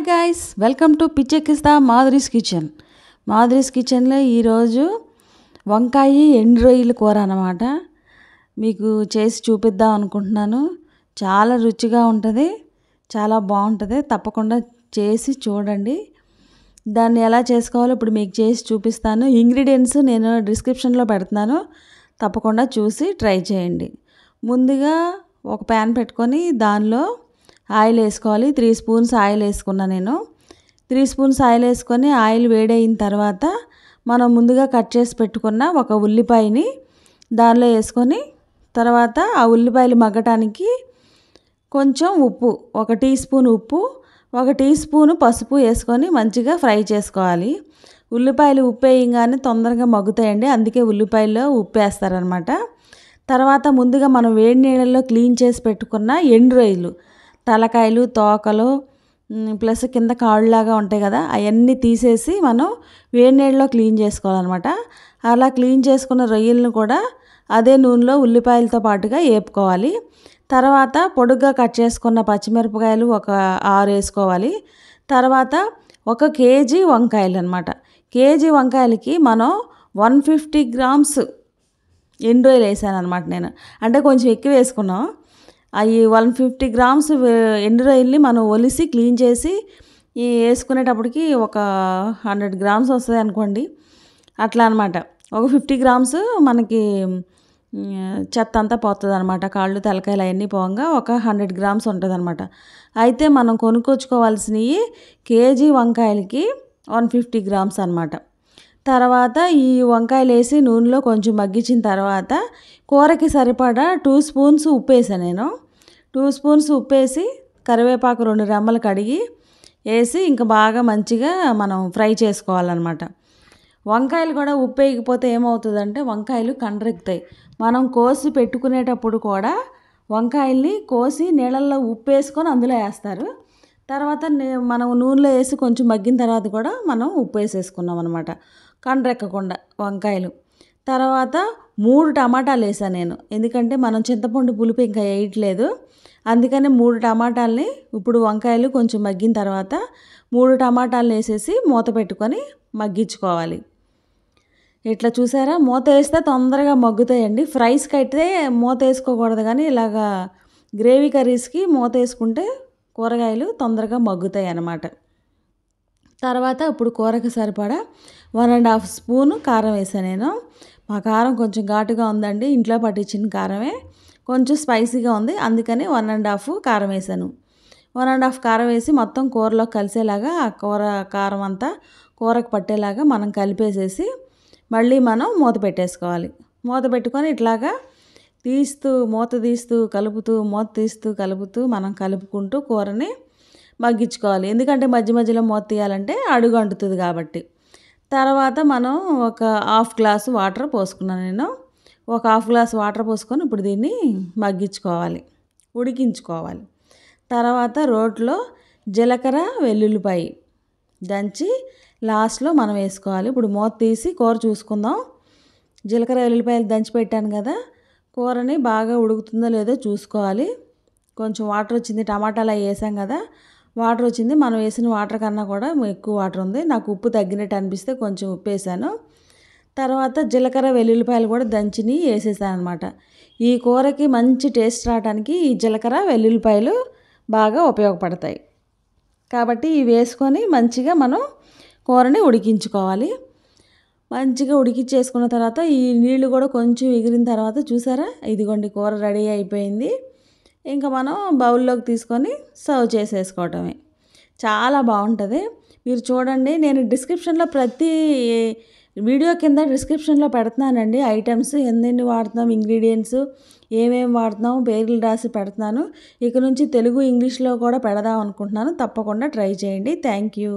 hi guys welcome to పిచ్చెక్కిస్తా Madhuri's kitchen Madhuri's కిచెన్లో ఈరోజు వంకాయ ఎండు రొయ్యల కూర అనమాట మీకు చేసి చూపిద్దాం అనుకుంటున్నాను చాలా రుచిగా ఉంటుంది చాలా బాగుంటుంది తప్పకుండా చేసి చూడండి దాన్ని ఎలా చేసుకోవాలో ఇప్పుడు మీకు చేసి చూపిస్తాను ఇంగ్రీడియంట్స్ నేను డిస్క్రిప్షన్లో పెడుతున్నాను తప్పకుండా చూసి ట్రై చేయండి ముందుగా ఒక ప్యాన్ పెట్టుకొని దానిలో ఆయిల్ వేసుకోవాలి త్రీ స్పూన్స్ ఆయిల్ వేసుకున్నా నేను త్రీ స్పూన్స్ ఆయిల్ వేసుకొని ఆయిల్ వేడైన తర్వాత మనం ముందుగా కట్ చేసి పెట్టుకున్న ఒక ఉల్లిపాయని దానిలో వేసుకొని తర్వాత ఆ ఉల్లిపాయలు మగ్గటానికి కొంచెం ఉప్పు ఒక టీ స్పూన్ ఉప్పు ఒక టీ స్పూను పసుపు వేసుకొని మంచిగా ఫ్రై చేసుకోవాలి ఉల్లిపాయలు ఉప్పు వేయంగానే తొందరగా మగ్గుతాయండి అందుకే ఉల్లిపాయల్లో ఉప్పు వేస్తారనమాట తర్వాత ముందుగా మనం వేడి నీళ్ళల్లో క్లీన్ చేసి పెట్టుకున్న ఎండు రొయ్యలు తలకాయలు తోకలు ప్లస్ కింద కాళ్ళులాగా ఉంటాయి కదా అవన్నీ తీసేసి మనం వేడి నీళ్ళలో క్లీన్ చేసుకోవాలన్నమాట అలా క్లీన్ చేసుకున్న రొయ్యలను కూడా అదే నూనెలో ఉల్లిపాయలతో పాటుగా వేపుకోవాలి తర్వాత పొడుగ్గా కట్ చేసుకున్న పచ్చిమిరపకాయలు ఒక ఆరు వేసుకోవాలి తర్వాత ఒక కేజీ వంకాయలు అనమాట కేజీ వంకాయలకి మనం వన్ ఫిఫ్టీ గ్రామ్స్ ఎండు వేసాను అనమాట నేను అంటే కొంచెం ఎక్కువ వేసుకున్నాం అవి వన్ ఫిఫ్టీ గ్రామ్స్ ఎండురొయ్యల్ని మనం ఒలిసి క్లీన్ చేసి ఈ వేసుకునేటప్పటికి ఒక హండ్రెడ్ గ్రామ్స్ వస్తుంది అనుకోండి అట్లా అనమాట ఒక ఫిఫ్టీ గ్రామ్స్ మనకి చెత్త అంతా పోతుంది అనమాట కాళ్ళు తలకాయలు అవన్నీ పోగా ఒక హండ్రెడ్ గ్రామ్స్ ఉంటుంది అనమాట అయితే మనం కొనుక్కొచ్చుకోవాల్సినవి కేజీ వంకాయలకి వన్ ఫిఫ్టీ గ్రామ్స్ అనమాట తర్వాత ఈ వంకాయలు వేసి నూనెలో కొంచెం మగ్గించిన తర్వాత కూరకి సరిపడా టూ స్పూన్స్ ఉప్పు వేసాను నేను టూ స్పూన్స్ ఉప్పు వేసి కరివేపాకు రెండు రెమ్మలు కడిగి వేసి ఇంకా బాగా మంచిగా మనం ఫ్రై చేసుకోవాలన్నమాట వంకాయలు కూడా ఉప్పు వేయకపోతే ఏమవుతుందంటే వంకాయలు కండరెక్తాయి మనం కోసి పెట్టుకునేటప్పుడు కూడా వంకాయల్ని కోసి నీళ్ళల్లో ఉప్పు వేసుకొని అందులో వేస్తారు తర్వాత మనం నూనెలో వేసి కొంచెం మగ్గిన తర్వాత కూడా మనం ఉప్పు వేసేసుకున్నాం అనమాట కండ్రెక్కకుండా వంకాయలు తర్వాత మూడు టమాటాలు వేసాను నేను ఎందుకంటే మనం చింతపండు పులుపు ఇంకా వేయట్లేదు అందుకని మూడు టమాటాలని ఇప్పుడు వంకాయలు కొంచెం మగ్గిన తర్వాత మూడు టమాటాలు వేసేసి మూత పెట్టుకొని మగ్గించుకోవాలి ఇట్లా చూసారా మూత వేస్తే తొందరగా మగ్గుతాయండి ఫ్రైస్కి అయితే మూత వేసుకోకూడదు కానీ ఇలాగా గ్రేవీ కర్రీస్కి మూత వేసుకుంటే కూరగాయలు తొందరగా మగ్గుతాయి అన్నమాట తర్వాత ఇప్పుడు కూరకు సరిపడా వన్ అండ్ హాఫ్ స్పూను కారం వేసాను నేను మా కారం కొంచెం ఘాటుగా ఉందండి ఇంట్లో పట్టించిన కారమే కొంచెం స్పైసీగా ఉంది అందుకని వన్ అండ్ హాఫ్ కారం వేసాను వన్ అండ్ హాఫ్ కారం వేసి మొత్తం కూరలో కలిసేలాగా ఆ కూర కారం అంతా కూరకు పట్టేలాగా మనం కలిపేసేసి మళ్ళీ మనం మూత పెట్టేసుకోవాలి మూత పెట్టుకొని ఇట్లాగా తీస్తూ మూత తీస్తూ కలుపుతూ మూత తీస్తూ కలుపుతూ మనం కలుపుకుంటూ కూరని మగ్గించుకోవాలి ఎందుకంటే మధ్య మధ్యలో మూత తీయాలంటే అడుగు అంటుతుంది కాబట్టి తర్వాత మనం ఒక హాఫ్ గ్లాస్ వాటర్ పోసుకున్నాను నేను ఒక హాఫ్ గ్లాస్ వాటర్ పోసుకొని ఇప్పుడు దీన్ని మగ్గించుకోవాలి ఉడికించుకోవాలి తర్వాత రోట్లో జీలకర్ర వెల్లుల్లిపాయ దంచి లాస్ట్లో మనం వేసుకోవాలి ఇప్పుడు మూత తీసి కూర చూసుకుందాం జీలకర్ర వెల్లుల్లిపాయలు దంచి పెట్టాను కదా కూరని బాగా ఉడుకుతుందో లేదో చూసుకోవాలి కొంచెం వాటర్ వచ్చింది టమాటాలు అవి వేసాం కదా వాటర్ వచ్చింది మనం వేసిన వాటర్ కన్నా కూడా ఎక్కువ వాటర్ ఉంది నాకు ఉప్పు తగ్గినట్టు అనిపిస్తే కొంచెం ఉప్పు వేసాను తర్వాత జీలకర్ర వెల్లుల్లిపాయలు కూడా దంచిని వేసేసాను అనమాట ఈ కూరకి మంచి టేస్ట్ రావడానికి ఈ జీలకర్ర వెల్లుల్లిపాయలు బాగా ఉపయోగపడతాయి కాబట్టి ఇవి వేసుకొని మంచిగా మనం కూరని ఉడికించుకోవాలి మంచిగా ఉడికిచ్చేసుకున్న తర్వాత ఈ నీళ్ళు కూడా కొంచెం ఎగిరిన తర్వాత చూసారా ఇదిగోండి కూర రెడీ అయిపోయింది ఇంకా మనం బౌల్లోకి తీసుకొని సర్వ్ చేసేసుకోవటమే చాలా బాగుంటుంది మీరు చూడండి నేను డిస్క్రిప్షన్లో ప్రతి వీడియో కింద డిస్క్రిప్షన్లో పెడుతున్నానండి ఐటమ్స్ ఎన్నెన్ని వాడుతున్నాం ఇంగ్రీడియంట్స్ ఏమేమి వాడుతున్నాం పేర్లు రాసి పెడుతున్నాను ఇక నుంచి తెలుగు ఇంగ్లీష్లో కూడా పెడదాం అనుకుంటున్నాను తప్పకుండా ట్రై చేయండి థ్యాంక్ యూ